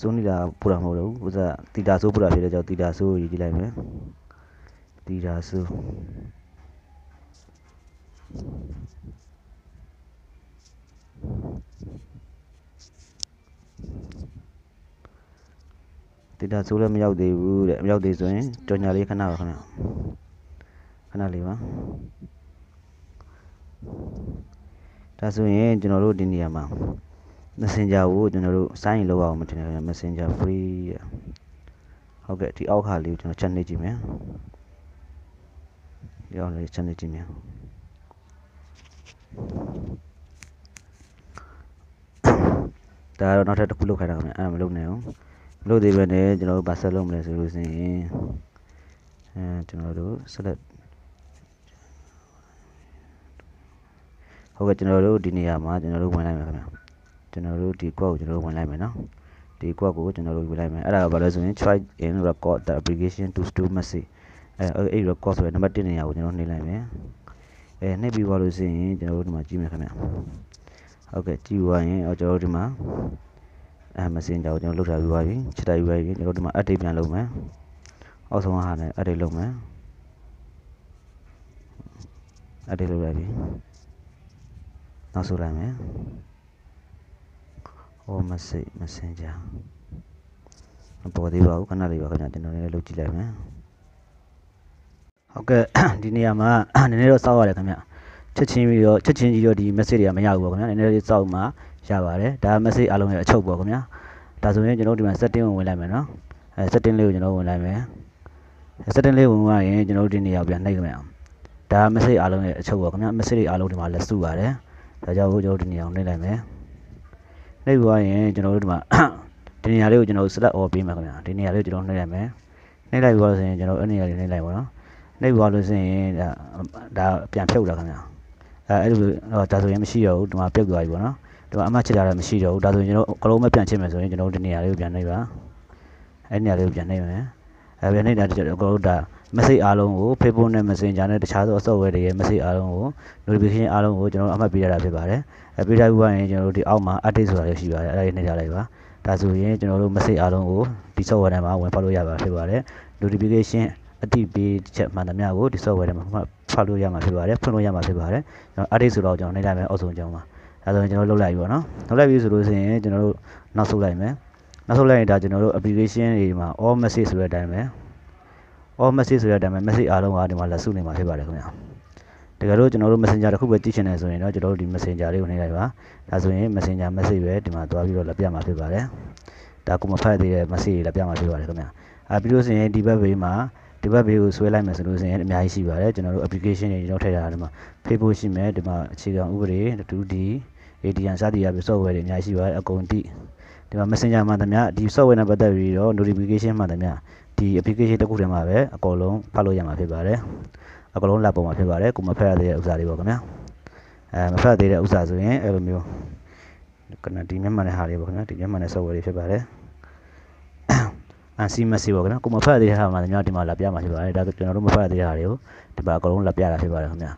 စိုးနေတာပူတာမဟုတ်တော့ဘူးဥစားတီတာစိုးပူတာဖြစ်တဲ့ကြောင့်တီတာစိုးကိုရေးကြည့်လိုက်မယ်တီတာစိုးတီတာဆိုးလည်းမရောက်သေးဘူးတဲ့မရောက်သေးဆိုရင်ကြော်ညာလေးခဏပါခင်ဗျခဏလေးပါဒါဆိုရင်ကျွန်တော်တို့ဒီနေရာမှာ Messenger ကိုကျွန်တော်တို့ sign in လုပ်ရအောင်မထင်ဘူး Messenger free တဲ့ဟုတ်ကဲ့ဒီအောက်ခါလေးကိုကျွန်တော် check နေကြည့်မယ်ဒီအောက်လေး check နေကြည့်မယ်ဒါကတော့နောက်ထပ်တစ်ခုလောက်ခိုင်းတာခင်ဗျအဲ့ဒါမလုပ်နိုင်ဘူးမလုပ်သေးဘဲနဲ့ကျွန်တော်တို့ဘာဆက်လုပ်မလဲဆိုလို့ဆိုရင်အဲကျွန်တော်တို့ select ဟုတ်ကဲ့ကျွန်တော်တို့ဒီနေရာမှာကျွန်တော်တို့ဝင်လိုက်မယ်ခင်ဗျာကျွန်တော်တို့ဒီ quote ကိုကျွန်တော်တို့ဝင်လိုက်မယ်နော်ဒီ quote ကိုကျွန်တော်တို့ဝင်လိုက်မယ်အဲ့ဒါကဘာလဲဆိုရင် try and record the application to store message အဲအဲ့ record ဆိုရယ်နံပါတ်1နေရာကိုကျွန်တော်နှိပ်လိုက်မယ်အဲနှိပ်ပြီးသွားလို့ဆိုရင်ကျွန်တော်တို့ဒီမှာကြည့်မယ်ခင်ဗျာဟုတ်ကဲ့ကြည့်သွားရင်အော်ကျွန်တော်တို့ဒီမှာအဲ messenger ကိုကျွန်တော်လုထားပြီးသွားပြီချစ်တာပြီးသွားပြီကျွန်တော်တို့ဒီမှာ update ပြန်လုပ်မယ်အောက်ဆုံးဟာနဲ့ update လုပ်မယ် update လုပ်လိုက်ပြီနောက်ဆိုလိုက်မယ်ဟော message messenger မပေါ်သေးပါဘူးခဏလေးပါခင်ဗျာကျွန်တော်လည်းလုပ်ကြည့်လိုက်မယ်ဟုတ်ကဲ့ဒီနေရာမှာနည်းနည်းတော့စောက်ရတယ်ခင်ဗျာချက်ချင်းပြီးတော့ချက်ချင်းကြီးတော့ဒီ message တွေကမရဘူးပေါ့ခင်ဗျာနည်းနည်းလေးစောက်မှရပါတယ်ဒါ message အလုံးရဲ့အချုပ်ပေါ့ခင်ဗျာဒါဆိုရင်ကျွန်တော်ဒီမှာ setting ဝင်လိုက်မယ်နော်အဲ setting လေးကိုကျွန်တော်ဝင်လိုက်မယ် setting လေးဝင်သွားရင်ကျွန်တော်ဒီနေရာပြန်နှိပ်ခင်ဗျာဒါ message အလုံးရဲ့အချုပ်ပေါ့ခင်ဗျာ message တွေအလုံးဒီမှာလက်စုပါတယ်ဒါကြောင့်ကျွန်တော်တို့ဒီနေရာကိုနှိပ်လိုက်မယ်နှိပ်သွားရင်ကျွန်တော်တို့ဒီမှာဒီနေရာလေးကိုကျွန်တော် select all ပေးမှာခင်ဗျာဒီနေရာလေးကိုကျွန်တော်နှိပ်လိုက်မယ်နှိပ်လိုက်သွားလို့ဆိုရင်ကျွန်တော်အဲ့နေရာလေးနှိပ်လိုက်ပါတော့နှိပ်သွားလို့ဆိုရင်ဒါဒါပြန်ဖြုတ်တာခင်ဗျာအဲအဲ့လိုဒါဆိုရင်မရှိတော့ဘူးဒီမှာပြုတ်သွားပြီပေါ့နော်ဒီမှာအမှတ်ချစ်တာလည်းမရှိတော့ဘူးဒါဆိုရင်ကျွန်တော်ကလုံးမပြန်ချစ်မယ်ဆိုရင်ကျွန်တော်ဒီနေရာလေးကိုပြန်နှိပ်ပါအဲ့နေရာလေးကိုပြန်နှိပ်မယ်အဲ့ပြန်နှိပ်တာကျွန်တော်ကလုံးဒါ message အားလုံးကို Facebook နဲ့ Messenger နဲ့တခြားသော software တွေရဲ့ message အားလုံးကို notification အားလုံးကိုကျွန်တော်တို့အမှတ်ပေးရတာဖြစ်ပါတယ်။အဲပေးထားပြီးပါရင်ကျွန်တော်တို့ဒီအောက်မှာ update ဆိုတာလည်းရှိပါတယ်။အဲဒါလေးနှိပ်ထားလိုက်ပါ။ဒါဆိုရင်ကျွန်တော်တို့ message အားလုံးကိုဒီ software ထဲမှာဝင်ဖောက်လို့ရပါဖြစ်ပါတယ်။ notification အတိပေးချက်မှန်သမျှကိုဒီ software ထဲမှာဖောက်လို့ရမှာဖြစ်ပါတယ်။ဖွင့်လို့ရမှာဖြစ်ပါတယ်။ကျွန်တော် update ဆိုတော့ကျွန်တော်နှိပ်လိုက်မယ်အောက်ဆုံးကြောင်းပါ။အဲဆိုရင်ကျွန်တော်လုပ်လိုက်ပြီပေါ့နော်။လုပ်လိုက်ပြီဆိုလို့ရှိရင်ကျွန်တော်တို့နောက်ဆုတ်လိုက်မယ်။နောက်ဆုံးလိုက်ရင်ဒါကျွန်တော်တို့ application တွေမှာ all message ဆိုတဲ့အတိုင်းပဲ all message ဆိုတဲ့အတိုင်းပဲ message အားလုံးကဒီမှာလက်စုနေမှာဖြစ်ပါတယ်ခင်ဗျာတကယ်လို့ကျွန်တော်တို့ messenger တစ်ခုပဲကြည့်ချင်တယ်ဆိုရင်တော့ကျွန်တော်တို့ဒီ messenger လေးကိုနှိပ်လိုက်ပါဒါဆိုရင် messenger message ပဲဒီမှာသွားပြီးတော့လက်ပြမှာဖြစ်ပါတယ်ဒါကိုမဖတ်သေးတဲ့ message လက်ပြမှာဖြစ်ပါတယ်ခင်ဗျာအဲပြီးလို့ဆိုရင်ဒီဘက်ဘေးမှာဒီဘက်ဘေးကိုဆွဲလိုက်မယ်ဆိုလို့ဆိုရင်အများကြီးရှိပါတယ်ကျွန်တော်တို့ application တွေကျွန်တော်ထည့်ထားတာဒီမှာ Facebook ရှိမယ်ဒီမှာအခြေခံဥပဒေ 2D ADN စသည်အပြင် software တွေအများကြီးရှိပါတယ်အကုန်တိဒီမှာ messenger မှန်သမျှဒီ software နဲ့ပတ်သက်ပြီးတော့ notification မှန်သမျှဒီ application တစ်ခုထဲမှာပဲအကုန်လုံးဖတ်လို့ရမှာဖြစ်ပါတယ်အကုန်လုံးလက်ပေါ်မှာဖြစ်ပါတယ်ကိုမဖတ်ရသေးတဲ့ဥစ္စာတွေပေါ့ခင်ဗျာအဲမဖတ်သေးတဲ့ဥစ္စာဆိုရင်အဲ့လိုမျိုးကနဒီမြန်မာနဲ့ဟာတွေပေါ့ခင်ဗျာဒီမြန်မာနဲ့ software တွေဖြစ်ပါတယ်အန်စီမစီပေါ့ခင်ဗျာကိုမဖတ်သေးတဲ့ဟာမှာကျွန်တော်ဒီမှာလာပြမှာဖြစ်ပါတယ်ဒါဆိုကျွန်တော်တို့မဖတ်သေးတဲ့ဟာတွေကိုဒီမှာအကုန်လုံးလာပြတာဖြစ်ပါတယ်ခင်ဗျာ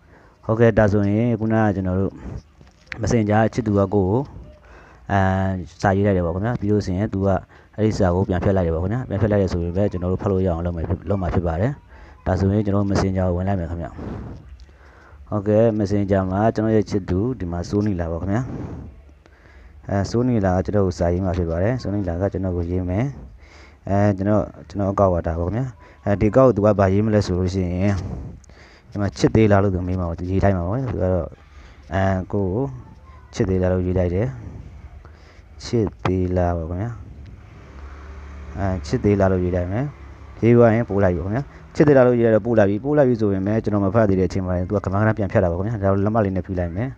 ဟုတ်ကဲ့ဒါဆိုရင်ခုနကကျွန်တော်တို့မစင်ကြားချစ်သူကကိုကိုအဲစာရေးလိုက်တယ်ပေါ့ခင်ဗျာပြီးလို့ဆိုရင် तू ကအဲ့ဒီစာကိုပြန်ဖြတ်လိုက်တယ်ပေါ့ခင်ဗျာပြန်ဖြတ်လိုက်ရဆိုရင်ပဲကျွန်တော်တို့ဖတ်လို့ရအောင်လုပ်မယ်လုပ်မှာဖြစ်ပါတယ်ဒါဆိုရင်ကျွန်တော် Messenger ကိုဝင်လိုက်မယ်ခင်ဗျာဟုတ်ကဲ့ Messenger မှာကျွန်တော်ရဲ့ချစ်သူဒီမှာစိုးနေလာပါခင်ဗျာအဲစိုးနေလာကကျွန်တော်ကိုစာရင်းမှာဖြစ်ပါတယ်စိုးနေလာကကျွန်တော်ကိုရေးမယ်အဲကျွန်တော်ကျွန်တော် အကောက်ဝါတာပါခင်ဗျာအဲဒီကောက်ကိုသူကဗာရေးမလဲဆိုလို့ရှိရင်ဒီမှာချစ်သေးလားလို့သူမေးမှာပေါ့သူရေးလိုက်မှာပေါ့သူကတော့အဲကိုကိုချစ်သေးလားလို့ရေးလိုက်တယ်ချစ်သေးလားပါခင်ဗျာအဲချစ်သေးလားလို့ရေးလိုက်မယ်ရေးသွားရင်ပို့လိုက်ပြီခင်ဗျာချစ်သေးလားလို့ရေးလိုက်တော့ပို့လိုက်ပြီပို့လိုက်ပြီဆိုရင်လည်းကျွန်တော်မဖတ်သေးတဲ့အချိန်မှာသူကကမန်းကန်းပြန်ဖြတ်တာပါခင်ဗျာဒါလက်မလေးနဲ့ဖြူလိုက်မယ်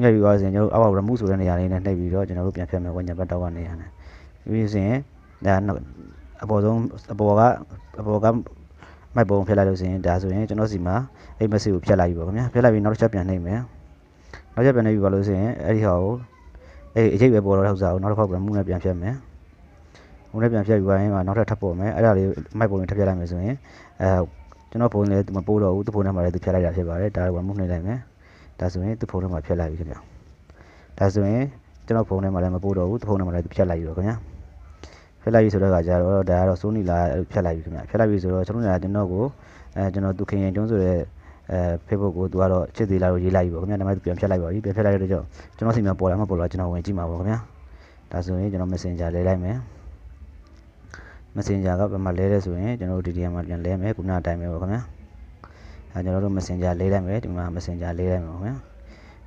ညှိပြီးသွားစဉ်ကျွန်တော်အောက် remove ဆိုတဲ့နေရာလေးနဲ့နှိပ်ပြီးတော့ကျွန်တော်တို့ပြန်ဖြတ်မယ်ဝဉညာဘတ်တော့ကနေရာနဲ့ပြီးစဉ်ဒါအပေါ်ဆုံးအပေါ်ကအပေါ်ကမိုက်ပုံဖြတ်လိုက်လို့ဆိုရင်ဒါဆိုရင်ကျွန်တော်စီမှာအဲ့ message ကိုဖြတ်လိုက်ပြီပေါ့ခင်ဗျာဖြတ်လိုက်ပြီးနောက်တစ်ချက်ပြန်နှိပ်မယ်နောက်တစ်ချက်ပြန်နှိပ်ပြီးပါလို့ဆိုရင်အဲ့ဒီဟာကိုအဲ့အရေးပဲပေါ်တော့ဥစားကိုနောက်တစ်ခေါက် remove နဲ့ပြန်ဖြတ်မယ်ဟိုနဲ့ပြန်ဖြတ်ယူရရင်နောက်ထပ်ထပ်ပေါ်မယ်အဲ့ဒါလေးမိုက်ပုံလေးထပ်ဖြတ်လိုက်မယ်ဆိုရင်အဲကျွန်တော်ပုံလေးမပိုးတော့ဘူးသူ့ပုံထဲမှာလည်းသူဖြတ်လိုက်တာဖြစ်ပါတယ်ဒါကမှုနှိမ့်လိုက်မယ်ဒါဆိုရင်သူ့ပုံထဲမှာဖြတ်လိုက်ပြီခင်ဗျဒါဆိုရင်ကျွန်တော်ပုံထဲမှာလည်းမပိုးတော့ဘူးသူ့ပုံထဲမှာလည်းသူဖြတ်လိုက်ပြီတော့ခင်ဗျဖြတ်လိုက်ပြီဆိုတော့ကကြတော့ဒါကတော့ Sony လာဖြတ်လိုက်ပြီခင်ဗျဖြတ်လိုက်ပြီဆိုတော့ကျွန်တော်ကကျွန်တော်ကိုအဲကျွန်တော်သူခင်ရင်ကျွန်းဆိုတဲ့အဲ Facebook ကိုသူကတော့ချစ်သေးလားလို့ရေးလိုက်ပြီပေါ့ခင်ဗျာဒါမှမဟုတ်ပြန်ဖြတ်လိုက်ပါပြီပြန်ဖြတ်လိုက်ရတဲ့ကြောင့်ကျွန်တော်စီမံပေါ်လာမှပေါ်လာကျွန်တော်ဝင်ကြည့်မှာပေါ့ခင်ဗျာဒါဆိုရင်ကျွန်တော် Messenger လဲလိုက်မယ် Messenger ကဘယ်မှာလဲလဲဆိုရင်ကျွန်တော်တို့ဒီနေရာမှာပြန်လဲမယ်ခုနအတိုင်းပဲပေါ့ခင်ဗျာအဲကျွန်တော်တို့ Messenger လေးလိုက်မယ်ဒီမှာ Messenger လေးလိုက်မယ်ပေါ့ခင်ဗျာ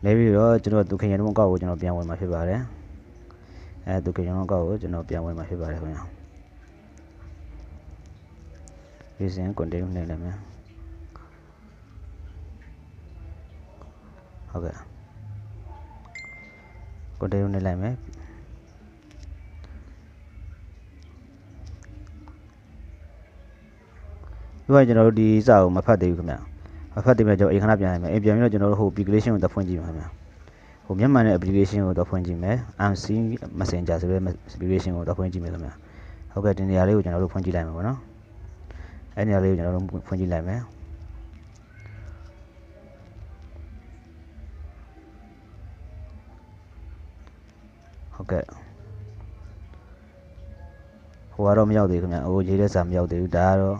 လဲပြီးတော့ကျွန်တော်သူခင်ရုံးကောက်ကိုကျွန်တော်ပြန်ဝင်มาဖြစ်ပါတယ်အဲသူခင်ရုံးကောက်ကိုကျွန်တော်ပြန်ဝင်มาဖြစ်ပါတယ်ခင်ဗျာဒီစဉ် continue နေလိုက်မယ်ဟုတ်ကဲ့ continue နေလိုက်မယ်ဒီကကျွန်တော်တို့ဒီစာကိုမဖတ်သေးဘူးခင်ဗျမဖတ်သေးမှကျွန်တော်အိမ်ခဏပြန်လိုက်မယ်အိမ်ပြန်ပြီးတော့ကျွန်တော်တို့ဟို application ကိုတက်ဖွင့်ကြည့်ပါခင်ဗျဟိုမြန်မာနဲ့ application ကိုတက်ဖွင့်ကြည့်မယ် MC Messenger ဆိုတဲ့ application ကိုတက်ဖွင့်ကြည့်မယ်ခင်ဗျဟုတ်ကဲ့ဒီနေရာလေးကိုကျွန်တော်တို့ဖွင့်ကြည့်လိုက်မှာပေါ့နော်အဲ့နေရာလေးကိုကျွန်တော်တို့ဖွင့်ကြည့်လိုက်မယ်ဟုတ်ကဲ့ဟိုကတော့မရောက်သေးခင်ဗျဟိုရေးတဲ့စာမရောက်သေးဘူးဒါကတော့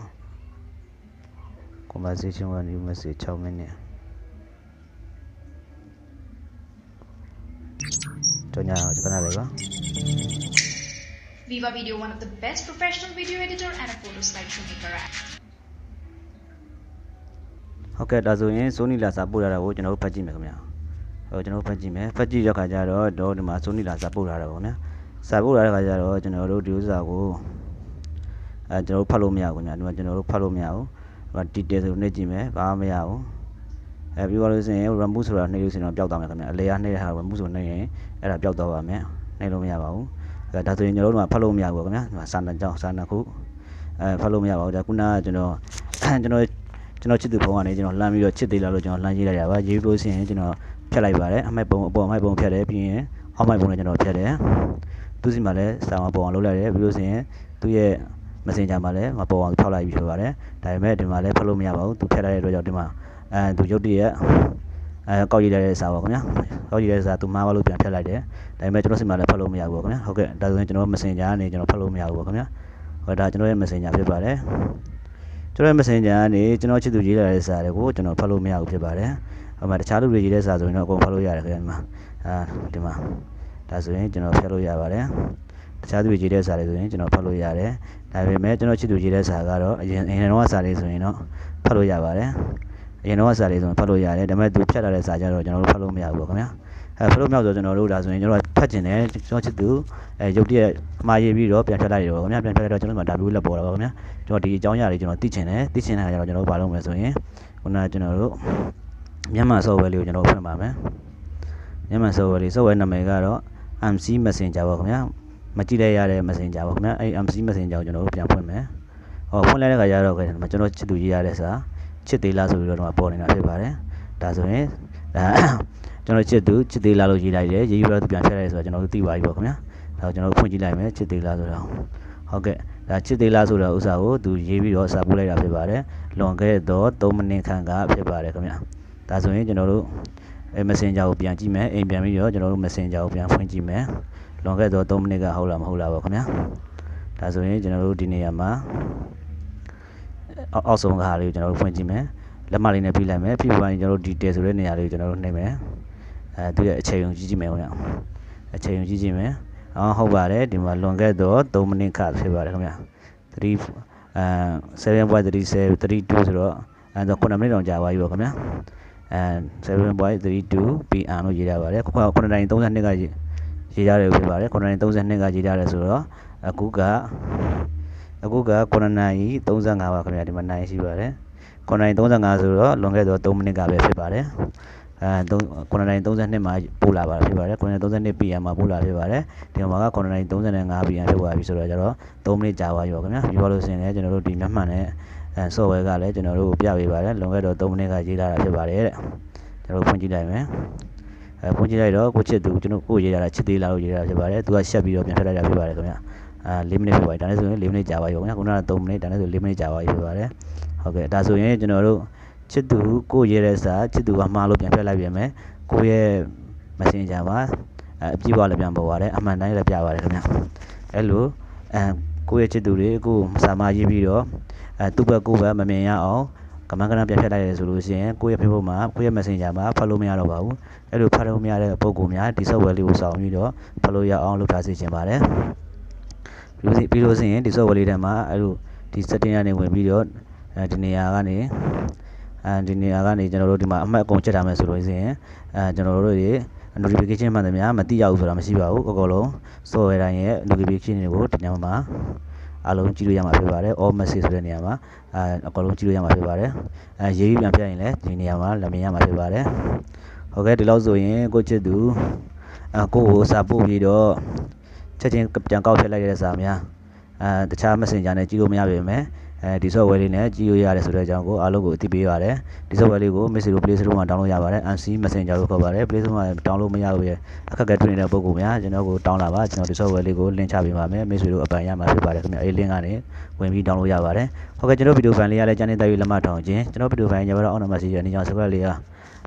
conversation when you message 6 minutes ကြောင်းရအောင်ခဏလေးပါ Viva Video one of the best professional video editor and a photo slideshow maker app ဟုတ်ကဲ့ဒါဆိုရင် Sony Lasa ပို့ထားတာကိုကျွန်တော်တို့ဖတ်ကြည့်မယ်ခင်ဗျာဟိုကျွန်တော်ဖတ်ကြည့်မယ်ဖတ်ကြည့်ရောက်ခါကျတော့တော့ဒီမှာ Sony Lasa ပို့ထားတာပေါ့နော်စာပို့ထားတဲ့ခါကျတော့ကျွန်တော်တို့ဒီဥစ္စာကိုအဲကျွန်တော်တို့ဖတ်လို့မရဘူးခင်ဗျာဒီမှာကျွန်တော်တို့ဖတ်လို့မရဘူးဟိုတီတယ်ဆိုနှိပ်ကြည့်မယ်ဘာမှမရဘူးအဲပြီးတော့လို့ဆိုရင် remove ဆိုတာနှိပ်လို့ဆိုရင်တော့ပျောက်သွားမယ်ခင်ဗျာအလေရနှိပ်တဲ့ဟာ remove ဆိုနှိပ်ရင်အဲ့ဒါပျောက်သွားပါမယ်နှိပ်လို့မရပါဘူးအဲဒါဆိုရင်ကျွန်တော်တို့ကဖတ်လို့မရဘူးခင်ဗျာဒီမှာစာနှစ်ကြောင်းစာနှစ်ခုအဲဖတ်လို့မရပါဘူးဒါခုနကကျွန်တော်ကျွန်တော်ကျွန်တော်ချစ်သူဘုံကနေကျွန်တော်လှမ်းပြီးတော့ချစ်သေးလားလို့ကျွန်တော်လှမ်းရေးလိုက်ရပါရေးလို့ဆိုရင်ကျွန်တော်ဖြတ်လိုက်ပါတယ်အမိုက်ပုံအပေါ်အမိုက်ပုံဖြတ်တယ်ပြီးရင်အောက်မိုက်ပုံလည်းကျွန်တော်ဖြတ်တယ်သူစီမှာလည်းစာမပုံအောင်လုပ်လိုက်တယ်ပြီးလို့ဆိုရင်သူ့ရဲ့ Messenger မှာလည်းငါပေါ်အောင်ဖောက်လိုက်ပြီးဖြစ်ပါတယ်ဒါပေမဲ့ဒီမှာလည်းဖောက်လို့မရပါဘူးသူဖြတ်လိုက်တဲ့အတွက်ကြောင့်ဒီမှာအဲသူရုပ်တရက်အဲကောက်ရည်လိုက်တဲ့စာပါခင်ဗျာကောက်ရည်လိုက်တဲ့စာသူမှားသွားလို့ပြန်ဖြတ်လိုက်တယ်ဒါပေမဲ့ကျွန်တော်စီမှာလည်းဖောက်လို့မရဘူးခင်ဗျာဟုတ်ကဲ့ဒါဆိုရင်ကျွန်တော် Messenger ကနေကျွန်တော်ဖောက်လို့မရဘူးခင်ဗျာဟောဒါကျွန်တော်ရဲ့ Messenger ဖြစ်ပါတယ်ကျွန်တော် Messenger ကနေကျွန်တော်ချစ်သူရေးလာတဲ့စာတွေကိုကျွန်တော်ဖတ်လို့မရဘူးဖြစ်ပါတယ်။ဟိုမှာတခြားလူတွေရေးတဲ့စာဆိုရင်တော့အကုန်ဖတ်လို့ရတယ်ခင်ဗျာဒီမှာ။အာဒီမှာဒါဆိုရင်ကျွန်တော်ဖတ်လို့ရပါတယ်။တခြားသူတွေရေးတဲ့စာတွေဆိုရင်ကျွန်တော်ဖတ်လို့ရတယ်ဒါပေမဲ့ကျွန်တော်ချစ်သူရေးတဲ့စာကတော့အရင်အရင်တော့စာတွေဆိုရင်တော့ဖတ်လို့ရပါတယ်အရင်တော့စာတွေဆိုရင်ဖတ်လို့ရတယ်ဒါပေမဲ့သူဖြတ်ထားတဲ့စာကြတော့ကျွန်တော်တို့ဖတ်လို့မရဘူးပေါ့ခင်ဗျာအဲဖတ်လို့မရဆိုကျွန်တော်တို့ဒါဆိုရင်ကျွန်တော်ဖတ်ကျင်တယ်ကျွန်တော်ချစ်သူအဲရုပ်တရက်မှားရေးပြီးတော့ပြန်ထွက်လိုက်ရောခင်ဗျာပြန်ထွက်လိုက်တော့ကျွန်တော်မှ W လက်ပေါ်တာပါခင်ဗျာကျွန်တော်ဒီအကြောင်းအရာတွေကျွန်တော်သိချင်တယ်သိချင်တဲ့အခါကျတော့ကျွန်တော်ဘာလုပ်မလဲဆိုရင်ခုနကကျွန်တော်တို့မြန်မာ software လေးကိုကျွန်တော်ဖွင့်ပါမယ်မြန်မာ software လေး software နာမည်ကတော့ MC Messenger ပါခင်ဗျာမကြည့်လိုက်ရတဲ့ Messenger ပေါ့ခင်ဗျာအဲ့ MC Messenger ကိုကျွန်တော်တို့ပြန်ဖွင့်မယ်ဟောဖွင့်လိုက်တဲ့ခါကျတော့ကျွန်တော်ချစ်သူရေးရတဲ့စာချစ်သေးလားဆိုပြီးတော့ပေါ်နေတာဖြစ်ပါတယ်ဒါဆိုရင်ကျွန်တော်ချစ်သူချစ်သေးလားလို့ရေးလိုက်တယ်ရေးပြီးတော့သူပြန်ဖြတ်လိုက်ဆိုတော့ကျွန်တော်တို့သိပါပြီပေါ့ခင်ဗျာဒါကိုကျွန်တော်တို့ဖွင့်ကြည့်လိုက်မယ်ချစ်သေးလားဆိုတော့ဟုတ်ကဲ့ဒါချစ်သေးလားဆိုတော့ဥစ္စာကိုသူရေးပြီးတော့စာပို့လိုက်တာဖြစ်ပါတယ်လွန်ခဲ့တော့3မိနစ်ခန့်ကဖြစ်ပါတယ်ခင်ဗျာဒါဆိုရင်ကျွန်တော်တို့အဲ Messenger ကိုပြန်ကြည့်မယ်အိမ်ပြန်ပြီးတော့ကျွန်တော်တို့ Messenger ကိုပြန်ဖွင့်ကြည့်မယ်လွန်ခဲ့သော3မိနစ်ကဟုတ်လားမဟုတ်လားပေါ့ခင်ဗျာဒါဆိုရင်ကျွန်တော်တို့ဒီနေရာမှာအောက်ဆုံးကဟာလေးကိုကျွန်တော်တို့ဖွင့်ကြည့်မယ်လက်မလေးနဲ့ဖိလိုက်မယ်ဖိပိုင်းကျွန်တော်တို့ detail ဆိုတဲ့နေရာလေးကိုကျွန်တော်တို့နှိမ့်မယ်အဲသူရဲ့အခြေရုံကြည့်ကြည့်မယ်ခင်ဗျာအခြေရုံကြည့်ကြည့်မယ်အော်ဟုတ်ပါတယ်ဒီမှာလွန်ခဲ့သော3မိနစ်ခဖြစ်ပါတယ်ခင်ဗျာ3အဲ7.30 32ဆိုတော့အဲဆို9မိနစ်တောင်ကြာပါပြီပေါ့ခင်ဗျာအဲ7.32 PM လို့ရေးရပါတယ်ခု9:32ကရေးရတယ်ဖြစ်ပါတယ်9နာရီ32ကရေးရတယ်ဆိုတော့အခုကအခုက9နာရီ35ပါခင်ဗျာဒီမှာနိုင်ရှိပါတယ်9နာရီ35ဆိုတော့လွန်ခဲ့တော့3မိနစ်ကပဲဖြစ်ပါတယ်အဲ9နာရီ32မှာပို့လာပါဖြစ်ပါတယ်9နာရီ32 PM မှာပို့လာဖြစ်ပါတယ်ဒီမှာက9နာရီ35 PM ဖြစ်သွားပြီဆိုတော့ကျတော့3မိနစ်ကြာပါရောခင်ဗျာပြီးပါလို့ဆိုရင်လည်းကျွန်တော်တို့ဒီမျက်မှန်နဲ့အဲ software ကလည်းကျွန်တော်တို့ပြပေးပါတယ်လွန်ခဲ့တော့3မိနစ်ကရေးလာတာဖြစ်ပါတယ်တဲ့ကျွန်တော်တို့ဖွင့်ကြည့်လိုက်မယ်အဲဖုန်းကြီးလိုက်တော့ကိုချစ်သူကျွန်တော်ကိုရေးရတာချစ်သေးလားလို့ရေးရတာဖြစ်ပါတယ်သူကရှက်ပြီးတော့ပြန်ထွက်လိုက်တာဖြစ်ပါတယ်ခင်ဗျာအဲ4မိနစ်ဖြစ်ပါတယ်ဒါနဲ့ဆိုရင်4မိနစ်ကြာပါပြီခင်ဗျာခုနက3မိနစ်ဒါနဲ့ဆို4မိနစ်ကြာပါပြီဖြစ်ပါတယ်ဟုတ်ကဲ့ဒါဆိုရင်ကျွန်တော်တို့ချစ်သူကိုရေးတဲ့စာချစ်သူကမှားလို့ပြန်ထွက်လိုက်ပြန်မယ်ကိုရဲ့ messenger ပါအဲအပြည့်ဝလည်းပြန်ပေါ်ပါတယ်အမှန်တိုင်းလည်းပြပါတယ်ခင်ဗျာအဲလိုအဲကိုရဲ့ချစ်သူတွေကိုစာမရေးပြီးတော့အဲသူ့ဘက်ကိုယ်ဘက်မမြင်ရအောင်ကမန်းကရန်ပြတ်ဖြတ်လိုက်တယ်ဆိုလို့ရှိရင်ကိုယ့်ရဲ့ Facebook မှာကိုယ့်ရဲ့ Messenger မှာဖတ်လို့မရတော့ပါဘူးအဲ့လိုဖတ်လို့မရတဲ့ပုံကိုများဒီ software လေးကိုဆောင်ပြီးတော့ဖတ်လို့ရအောင်လုပ်ထားစေချင်ပါတယ်ပြီးလို့ရှိရင်ဒီ software လေးထဲမှာအဲ့လိုဒီ setting ကနေဝင်ပြီးတော့အဲဒီနေရာကနေအဲဒီနေရာကနေကျွန်တော်တို့ဒီမှာအမှတ်အကုန်ချက်ထားမယ်ဆိုလို့ရှိရင်အဲကျွန်တော်တို့တွေ notification မှန်သမျှမတိရဘူးဆိုတာမရှိပါဘူးအကုန်လုံး software တိုင်းရဲ့ notification တွေကိုဒီညမှာအလုံးကြည့်လို့ရမှာဖြစ်ပါတယ် all message ဆိုတဲ့နေရာမှာအဲအကုန်လုံးကြည့်လို့ရမှာဖြစ်ပါတယ်အဲရေးပြီးပြန်ပြရင်လည်းဒီနေရာမှာလက်မြင်ရမှာဖြစ်ပါတယ်ဟုတ်ကဲ့ဒီလောက်ဆိုရင်ကိုချစ်သူအဲကိုကိုစာပို့ပြီးတော့ချက်ချင်းပြန်ကောက်ထည့်လိုက်ရတဲ့စာများအဲတခြား messenger နဲ့ကြည့်လို့မရပါဘူးအဲဒီ software လေးနဲ့ကြည့်လို့ရတယ်ဆိုတဲ့အကြောင်းကိုအားလုံးကိုအသိပေးပါရတယ်ဒီ software လေးကို Mac Studio Play Store မှာ download ရပါတယ် NC Messenger လို့ခေါ်ပါတယ် Play Store မှာ download မရဘူးရဲ့အခက်အခဲတွေ့နေတဲ့ပုံကူများကျွန်တော်ကိုတောင်းလာပါကျွန်တော်ဒီ software လေးကို link ချပေးပါမယ် Mac Studio အပန်ရမှာဖြစ်ပါတယ်ခင်ဗျအဲဒီ link ကနေဝင်ပြီး download ရပါတယ်ဟုတ်ကဲ့ကျွန်တော်ဗီဒီယိုဖိုင်လေးရလဲကျန်နေတဲ့လက်မှတ်ထောင်ခြင်းကျွန်တော်ဗီဒီယိုဖိုင်ရပါတော့ on number စီရနေကြောင်း software လေးက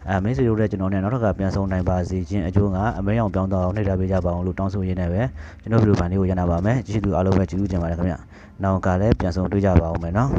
အဲမင်းစီတို့လည်းကျွန်တော်နဲ့နောက်ထပ်ကပြန်ဆုံနိုင်ပါစေခြင်းအကျိုးကအမဲအောင်ပြောင်းတော့နှိပ်ထားပေးကြပါအောင်လို့တောင်းဆိုရင်းနဲ့ပဲကျွန်တော်ဗီဒီယိုပိုင်းလေးကိုရနာပါမယ်ကျေးဇူးအားလုံးပဲကျေးဇူးတင်ပါတယ်ခင်ဗျနောက်ကလည်းပြန်ဆုံတွေ့ကြပါအောင်မယ်နော်